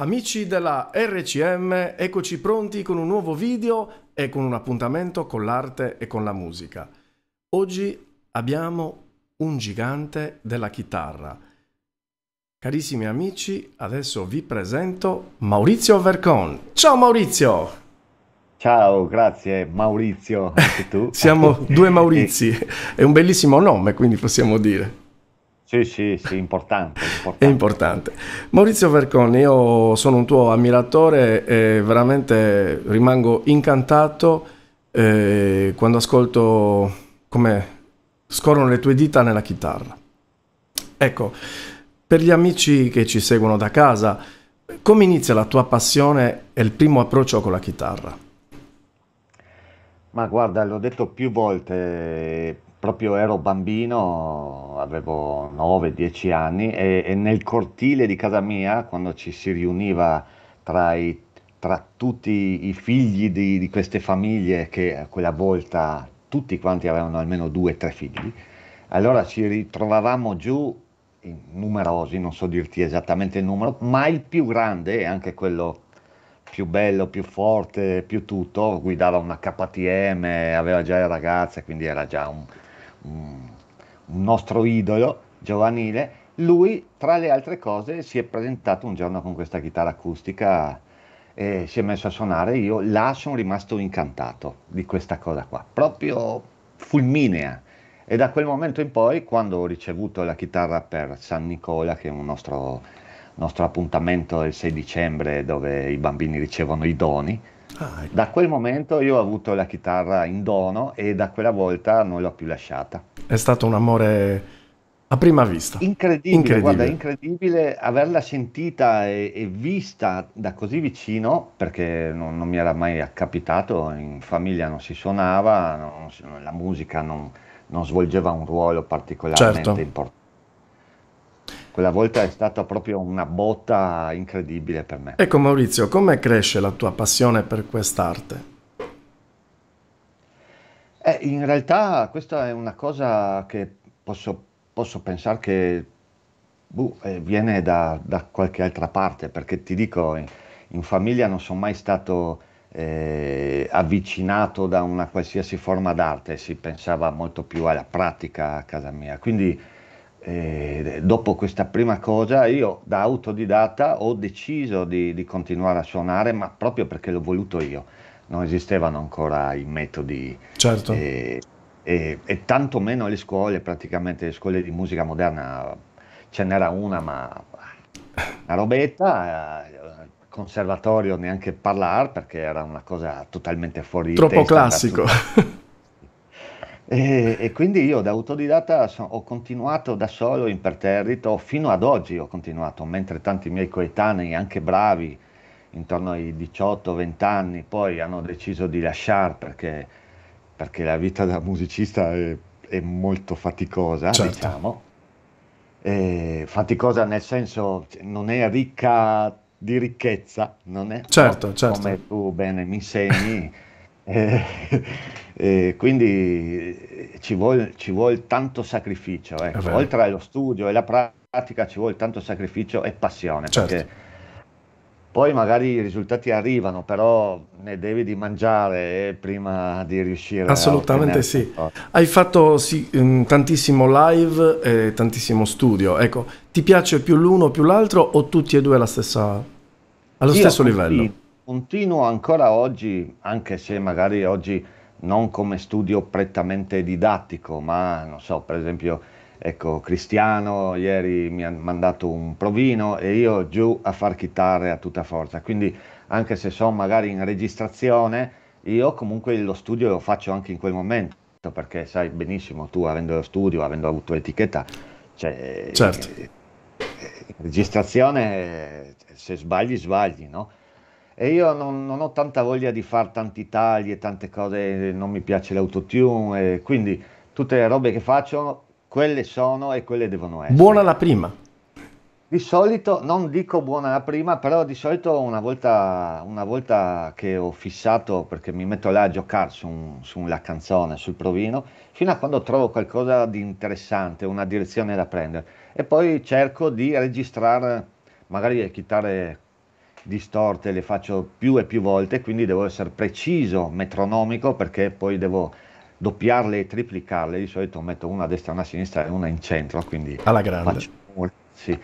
Amici della RCM, eccoci pronti con un nuovo video e con un appuntamento con l'arte e con la musica. Oggi abbiamo un gigante della chitarra. Carissimi amici, adesso vi presento Maurizio Vercon. Ciao Maurizio! Ciao, grazie Maurizio, anche tu. Siamo due Maurizi, è un bellissimo nome, quindi possiamo dire. Sì, sì, sì, importante. importante. È importante. Maurizio Verconi, io sono un tuo ammiratore e veramente rimango incantato eh, quando ascolto come scorrono le tue dita nella chitarra. Ecco, per gli amici che ci seguono da casa, come inizia la tua passione e il primo approccio con la chitarra? Ma guarda, l'ho detto più volte, proprio ero bambino, avevo 9-10 anni e, e, nel cortile di casa mia, quando ci si riuniva tra, i, tra tutti i figli di, di, queste famiglie che a quella volta tutti quanti avevano almeno due o tre figli, allora ci ritrovavamo giù numerosi, non so dirti esattamente il numero, ma il più grande e anche quello più bello, più forte, più tutto, guidava una KTM, aveva già le ragazze, quindi era già un, un nostro idolo giovanile, lui tra le altre cose si è presentato un giorno con questa chitarra acustica e si è messo a suonare, io là sono rimasto incantato di questa cosa qua, proprio fulminea. E da quel momento in poi, quando ho ricevuto la chitarra per San Nicola, che è un nostro, nostro appuntamento il 6 dicembre dove i bambini ricevono i doni, Ah, ecco. Da quel momento io ho avuto la chitarra in dono e da quella volta non l'ho più lasciata. È stato un amore a prima vista. Incredibile, incredibile. guarda, incredibile averla sentita e, e, vista da così vicino, perché non, non, mi era mai accapitato, in famiglia non si suonava, non, la musica non, non svolgeva un ruolo particolarmente certo. importante quella volta è stata proprio una botta incredibile per me. Ecco Maurizio, come cresce la tua passione per quest'arte? Eh, in realtà questa è una cosa che posso, posso pensare che buh, eh, viene da, da, qualche altra parte, perché ti dico, in, in famiglia non sono mai stato eh, avvicinato da una qualsiasi forma d'arte, si pensava molto più alla pratica a casa mia. Quindi e eh, dopo questa prima cosa io da autodidatta ho deciso di, di, continuare a suonare ma proprio perché l'ho voluto io non esistevano ancora i metodi certo. Eh, e, e, e tantomeno le scuole praticamente le scuole di musica moderna ce n'era una ma una robetta eh, conservatorio neanche parlare perché era una cosa totalmente fuori troppo classico e, e, quindi io da autodidatta so, ho continuato da solo imperterrito fino ad oggi ho continuato, mentre tanti miei coetanei, anche bravi, intorno ai 18-20 anni, poi hanno deciso di lasciare perché, perché la vita da musicista è, è molto faticosa, certo. diciamo. E, faticosa nel senso cioè, non è ricca di ricchezza, non è certo, certo. come tu bene mi insegni. E, eh, eh, quindi eh, ci vuole, ci vuole tanto sacrificio, ecco. oltre allo studio e alla pratica ci vuole tanto sacrificio e passione. Certo. Poi magari i risultati arrivano, però ne devi di mangiare prima di riuscire. Assolutamente sì. Hai fatto sì, mm, tantissimo live e tantissimo studio. Ecco, ti piace più l'uno o più l'altro o tutti e due alla stessa, allo Io stesso livello? Continuo ancora oggi, anche se magari oggi non come studio prettamente didattico, ma non so, per esempio, ecco, Cristiano ieri mi ha mandato un provino e io giù a far chitarre a tutta forza, quindi anche se sono magari in registrazione, io comunque lo studio lo faccio anche in quel momento, perché sai benissimo tu avendo lo studio, avendo avuto l'etichetta, cioè, certo. in eh, eh, registrazione se sbagli sbagli, no? E io non, non, ho tanta voglia di fare tanti tagli e tante cose, non mi piace l'autotune, quindi tutte le robe che faccio, quelle sono e quelle devono essere. Buona la prima. Di solito, non dico buona la prima, però di solito una volta, una volta che ho fissato, perché mi metto là a giocare su, un, su una canzone, sul provino, fino a quando trovo qualcosa di interessante, una direzione da prendere. E poi cerco di registrare magari le chitarre distorte le faccio più e più volte, quindi devo essere preciso, metronomico, perché poi devo doppiarle e triplicarle. Di solito metto una a destra, una a sinistra e una in centro, quindi alla grande. Faccio, sì.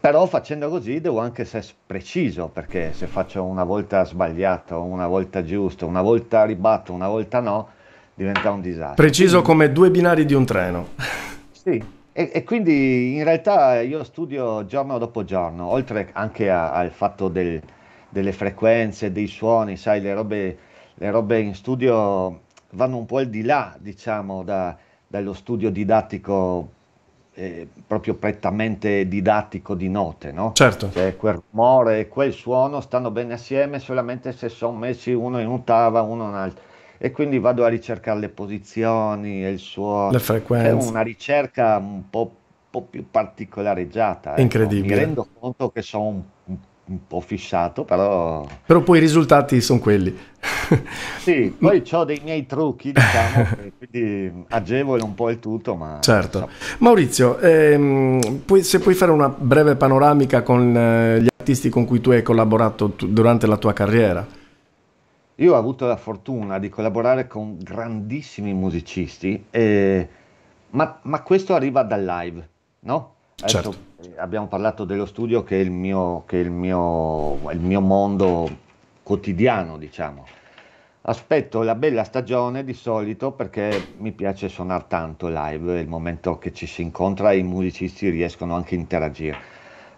Però facendo così devo anche essere preciso, perché se faccio una volta sbagliato, una volta giusto, una volta ribatto, una volta no, diventa un disastro. Preciso quindi... come due binari di un treno. Sì, e, e, quindi in realtà io studio giorno dopo giorno, oltre anche a, al fatto del, delle frequenze, dei suoni, sai, le robe, le robe, in studio vanno un po' al di là, diciamo, da, dallo studio didattico, eh, proprio prettamente didattico di note, no? Certo. Cioè quel rumore e quel suono stanno bene assieme solamente se sono messi uno in ottava, uno in alto e quindi vado a ricercare le posizioni e il suono. Le frequenze. È una ricerca un po', po più particolareggiata. Ecco. Incredibile. Ecco. Mi rendo conto che sono un, un, un, po' fissato, però... Però poi i risultati sono quelli. sì, poi ho dei miei trucchi, diciamo, quindi agevolo un po' il tutto, ma... Certo. Maurizio, ehm, puoi, se puoi fare una breve panoramica con eh, gli artisti con cui tu hai collaborato tu, durante la tua carriera. Io ho avuto la fortuna di collaborare con grandissimi musicisti, eh, ma, ma, questo arriva dal live, no? Certo. Abbiamo parlato dello studio che è il mio, è il mio, il mio mondo quotidiano, diciamo. Aspetto la bella stagione di solito perché mi piace suonare tanto live, è il momento che ci si incontra e i musicisti riescono anche a interagire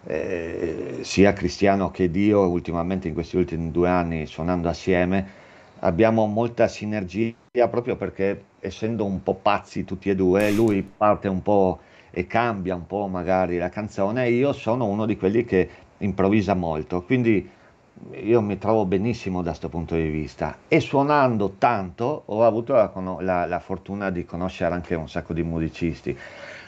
eh, sia Cristiano che Dio ultimamente in questi ultimi due anni suonando assieme abbiamo molta sinergia proprio perché essendo un po' pazzi tutti e due lui parte un po' e cambia un po' magari la canzone e io sono uno di quelli che improvvisa molto quindi io mi trovo benissimo da questo punto di vista e suonando tanto ho avuto la, la, la, fortuna di conoscere anche un sacco di musicisti.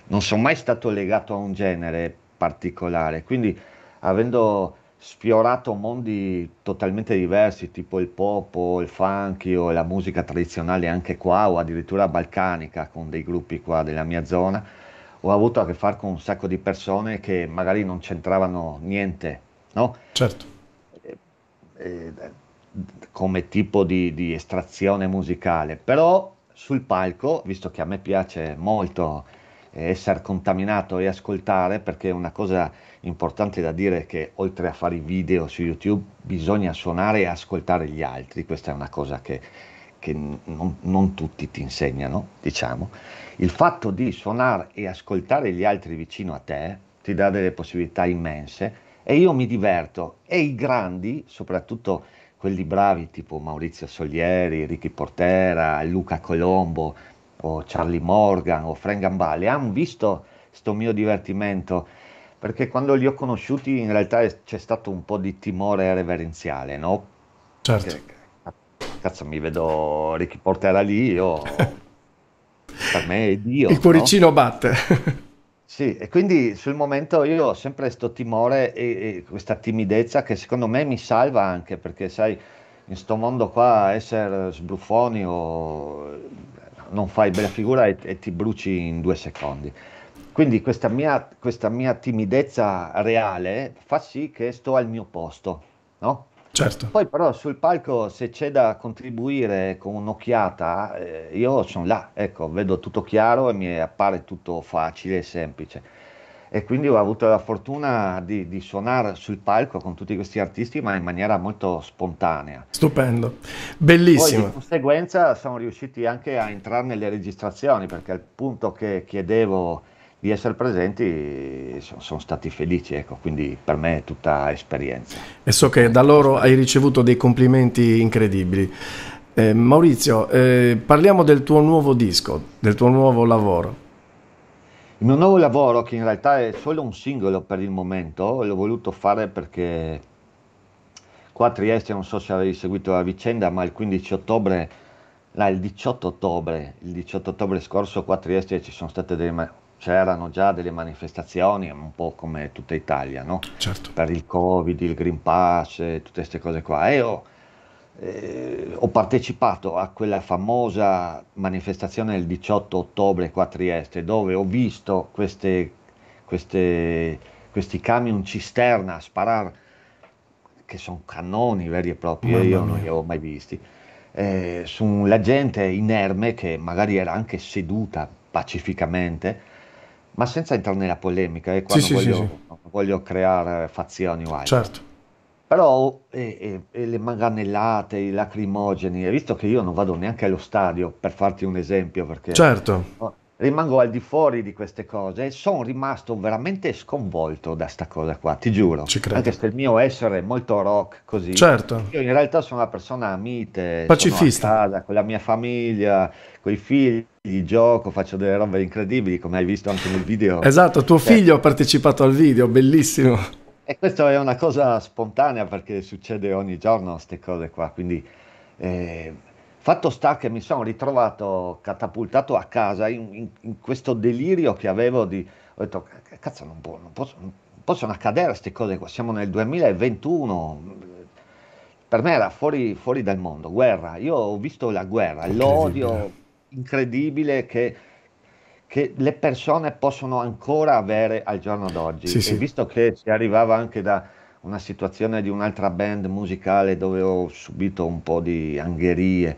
Non sono mai stato legato a un genere particolare. Quindi avendo sfiorato mondi totalmente diversi, tipo il pop o il funky o la musica tradizionale anche qua o addirittura balcanica con dei gruppi qua della mia zona, ho avuto a che fare con un sacco di persone che magari non c'entravano niente, no? Certo. E, eh, e, eh, come tipo di, di estrazione musicale, però sul palco, visto che a me piace molto eh, essere contaminato e ascoltare, perché una cosa importante da dire è che oltre a fare i video su YouTube bisogna suonare e ascoltare gli altri, questa è una cosa che, che non, non tutti ti insegnano, diciamo. Il fatto di suonare e ascoltare gli altri vicino a te ti dà delle possibilità immense e io mi diverto e i grandi, soprattutto quelli bravi tipo Maurizio Solieri, Ricky Portera, Luca Colombo, o Charlie Morgan o Frank Gambale, hanno visto questo mio divertimento, perché quando li ho conosciuti in realtà c'è stato un po' di timore reverenziale, no? Certo. cazzo, mi vedo Ricky Portera lì, io... per me è Dio. Il cuoricino no? batte. Sì, e quindi sul momento io ho sempre questo timore e, e, questa timidezza che secondo me mi salva anche perché sai, in questo mondo qua essere sbruffoni o non fai bella figura e, e ti bruci in due secondi. Quindi questa mia, questa mia, timidezza reale fa sì che sto al mio posto, no? Certo. Poi però sul palco se c'è da contribuire con un'occhiata, eh, io sono là, ecco, vedo tutto chiaro e mi appare tutto facile e semplice e quindi ho avuto la fortuna di, di, suonare sul palco con tutti questi artisti, ma in maniera molto spontanea. Stupendo, bellissimo. Poi, di conseguenza siamo riusciti anche a entrare nelle registrazioni, perché al punto che chiedevo di essere presenti sono, sono stati felici, ecco, quindi per me è tutta esperienza. E so che da loro hai ricevuto dei complimenti incredibili. Eh, Maurizio, eh, parliamo del tuo nuovo disco, del tuo nuovo lavoro. Il mio nuovo lavoro, che in realtà è solo un singolo per il momento, l'ho voluto fare perché qua a Trieste, non so se avevi seguito la vicenda, ma il 15 ottobre, no, il 18 ottobre, il 18 ottobre scorso qua a Trieste ci sono state delle, c'erano già delle manifestazioni, un po' come tutta Italia, no? certo. Per il Covid, il Green Pass, tutte queste cose qua. E io eh, ho partecipato a quella famosa manifestazione del 18 ottobre qua a Trieste, dove ho visto queste, queste, questi camion cisterna sparare, che sono cannoni veri e propri, Mamma eh, io mia. non li avevo mai visti, eh, la gente inerme che magari era anche seduta pacificamente, ma senza entrare nella polemica, eh, qua sì, non, sì, voglio, sì. non, voglio, creare fazioni o Certo però e, e, e le manganellate, i lacrimogeni, visto che io non vado neanche allo stadio, per farti un esempio, perché certo. rimango al di fuori di queste cose e sono rimasto veramente sconvolto da sta cosa qua, ti giuro. Ci credo. Anche se il mio essere è molto rock così. Certo. Io in realtà sono una persona mite, pacifista, casa, con la mia famiglia, con i figli gioco, faccio delle robe incredibili come hai visto anche nel video. Esatto, tuo eh. figlio ha partecipato al video, bellissimo. E questa è una cosa spontanea perché succede ogni giorno queste cose qua, quindi eh, fatto sta che mi sono ritrovato catapultato a casa in, in, in questo delirio che avevo di, ho detto cazzo non, può, non, posso, non possono accadere queste cose qua, siamo nel 2021, per me era fuori, fuori dal mondo, guerra, io ho visto la guerra, l'odio incredibile che che le persone possono ancora avere al giorno d'oggi. Sì, sì. visto che si arrivava anche da una situazione di un'altra band musicale dove ho subito un po' di angherie,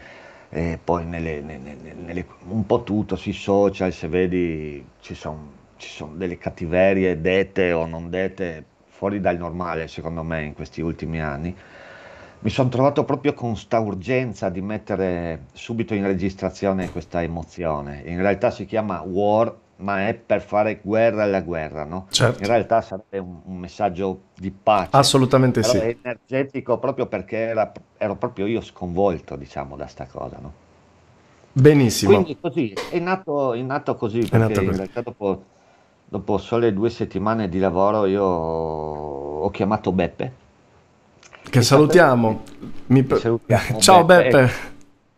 e poi nelle, nelle, nelle, un po' tutto sui social, se vedi ci sono son delle cattiverie dette o non dette fuori dal normale secondo me in questi ultimi anni mi sono trovato proprio con sta urgenza di mettere subito in registrazione questa emozione. In realtà si chiama War, ma è per fare guerra alla guerra, no? Certo. In realtà sarebbe un, un messaggio di pace. Assolutamente Però sì. È energetico proprio perché era, ero proprio io sconvolto, diciamo, da sta cosa, no? Benissimo. Quindi così, è nato, è nato così, è nato così. in realtà dopo, dopo sole due settimane di lavoro io ho chiamato Beppe che salutiamo. Mi... Eh, ciao Beppe. Beppe.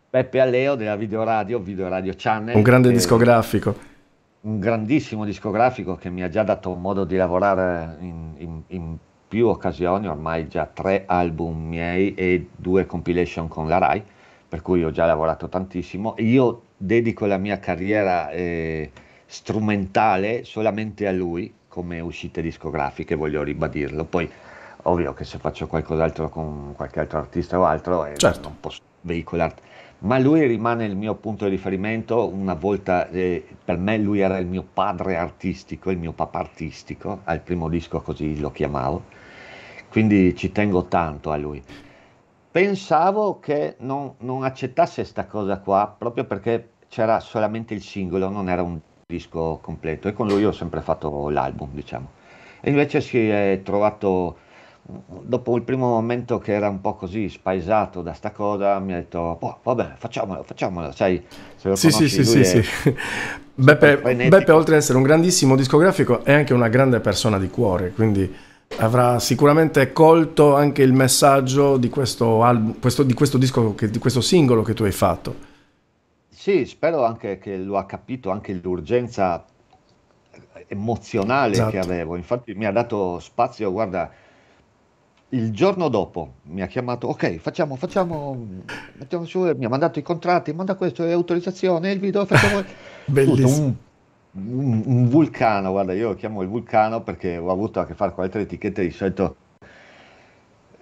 Beppe Aleo della Videoradio, Videoradio Channel. Un grande discografico. Un grandissimo discografico che mi ha già dato modo di lavorare in, in, in più occasioni, ormai già tre album miei e due compilation con la RAI, per cui ho già lavorato tantissimo. Io dedico la mia carriera eh, strumentale solamente a lui come uscite discografiche, voglio ribadirlo. Poi Ovvio che se faccio qualcos'altro con qualche altro artista o altro, eh, certo. non posso veicolarti. Ma lui rimane il mio punto di riferimento, una volta, eh, per me lui era il mio padre artistico, il mio papà artistico, al primo disco così lo chiamavo, quindi ci tengo tanto a lui. Pensavo che non, non accettasse questa cosa qua, proprio perché c'era solamente il singolo, non era un disco completo e con lui ho sempre fatto l'album, diciamo. E invece si è trovato dopo il primo momento che era un po' così spaesato da sta cosa, mi ha detto, oh, vabbè, facciamolo, facciamolo, sai, se lo sì, conosci sì, sì, sì, sì. Beppe, Beppe, oltre ad essere un grandissimo discografico, è anche una grande persona di cuore, quindi avrà sicuramente colto anche il messaggio di questo, album, questo, di questo disco, che, di questo singolo che tu hai fatto. Sì, spero anche che lo ha capito, anche l'urgenza emozionale esatto. che avevo. Infatti mi ha dato spazio, guarda, il giorno dopo mi ha chiamato, ok, facciamo, facciamo, mettiamo su, mi ha mandato i contratti, manda questo, autorizzazione, il video, facciamo... Bellissimo. Un, un, un, vulcano, guarda, io lo chiamo il vulcano perché ho avuto a che fare con altre etichette, di solito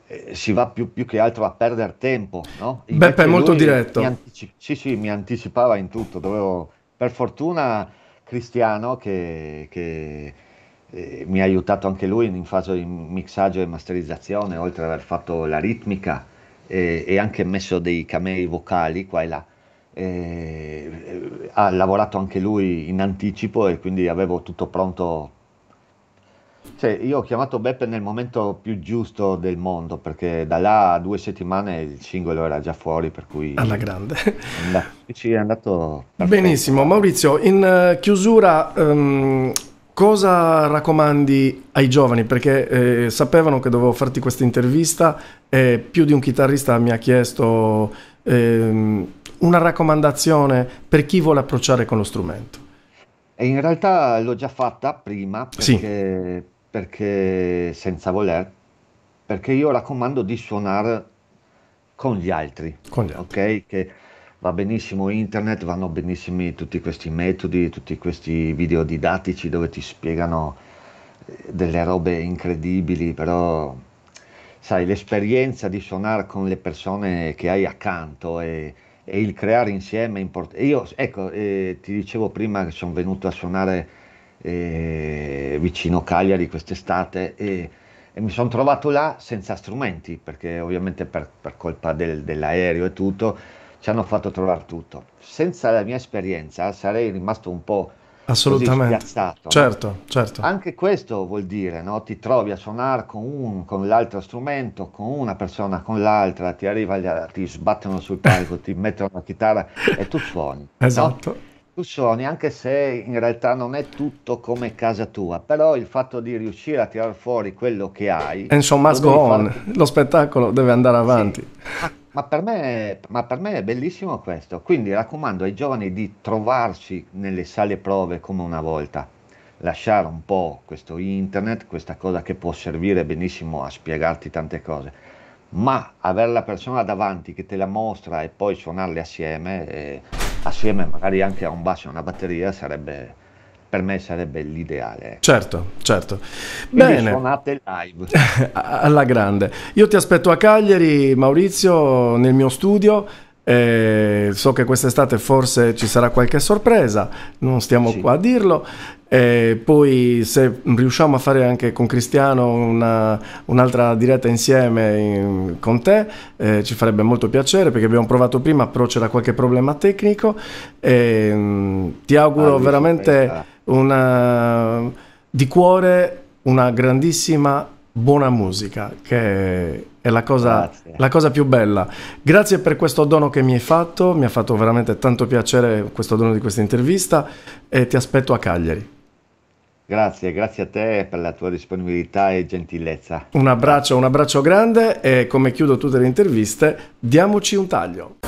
eh, si va più, più, che altro a perdere tempo, no? Invece Beppe è molto diretto. Anticip- sì, sì, mi anticipava in tutto, dovevo, per fortuna Cristiano che, che eh, mi ha aiutato anche lui in fase di mixaggio e masterizzazione, oltre ad aver fatto la ritmica eh, e anche messo dei camei vocali qua e là. Eh, ha lavorato anche lui in anticipo e quindi avevo tutto pronto. Cioè, io ho chiamato Beppe nel momento più giusto del mondo perché da là a due settimane il singolo era già fuori, per cui alla grande ci è andato perfetto. benissimo. Maurizio, in eh, chiusura, um, Cosa raccomandi ai giovani? Perché eh, sapevano che dovevo farti questa intervista e più di un chitarrista mi ha chiesto eh, una raccomandazione per chi vuole approcciare con lo strumento. E in realtà l'ho già fatta prima perché, sì. perché senza voler, perché io raccomando di suonare con gli altri. Con gli altri. Okay? Che, va benissimo internet, vanno benissimi tutti questi metodi, tutti questi video didattici dove ti spiegano eh, delle robe incredibili, però sai, l'esperienza di suonare con le persone che hai accanto e, e il creare insieme è importante. Io, ecco, eh, ti dicevo prima che sono venuto a suonare eh, vicino Cagliari quest'estate e, e mi sono trovato là senza strumenti, perché ovviamente per, per colpa del, dell'aereo e tutto, ci hanno fatto trovare tutto. Senza la mia esperienza sarei rimasto un po' assolutamente certo, no? certo. Anche questo vuol dire, no? ti trovi a suonare con un, con l'altro strumento, con una persona, con l'altra, ti arriva, ti sbattono sul palco, ti mettono la chitarra e tu suoni. Esatto. No? Tu suoni anche se in realtà non è tutto come casa tua, però il fatto di riuscire a tirar fuori quello che hai... Insomma, go on, farti... lo spettacolo deve andare avanti. Sì. Ma per, me, ma per, me, è bellissimo questo, quindi raccomando ai giovani di trovarsi nelle sale prove come una volta, lasciare un po' questo internet, questa cosa che può servire benissimo a spiegarti tante cose, ma avere la persona davanti che te la mostra e poi suonarle assieme, e assieme magari anche a un basso e una batteria, sarebbe per me sarebbe l'ideale. Ecco. Certo, certo. Bene. Suonate live. Alla grande. Io ti aspetto a Cagliari, Maurizio, nel mio studio. Eh, so che quest'estate forse ci sarà qualche sorpresa, non stiamo sì. qua a dirlo. E eh, poi se riusciamo a fare anche con Cristiano una, un'altra diretta insieme in, eh, con te eh, ci farebbe molto piacere perché abbiamo provato prima però c'era qualche problema tecnico e, ehm, mh, ti auguro ah, veramente una, di cuore una grandissima buona musica che è la cosa, la cosa, più bella. Grazie per questo dono che mi hai fatto, mi ha fatto veramente tanto piacere questo dono di questa intervista e ti aspetto a Cagliari. Grazie, grazie a te per la tua disponibilità e gentilezza. Un abbraccio, un abbraccio grande e come chiudo tutte le interviste, diamoci un taglio.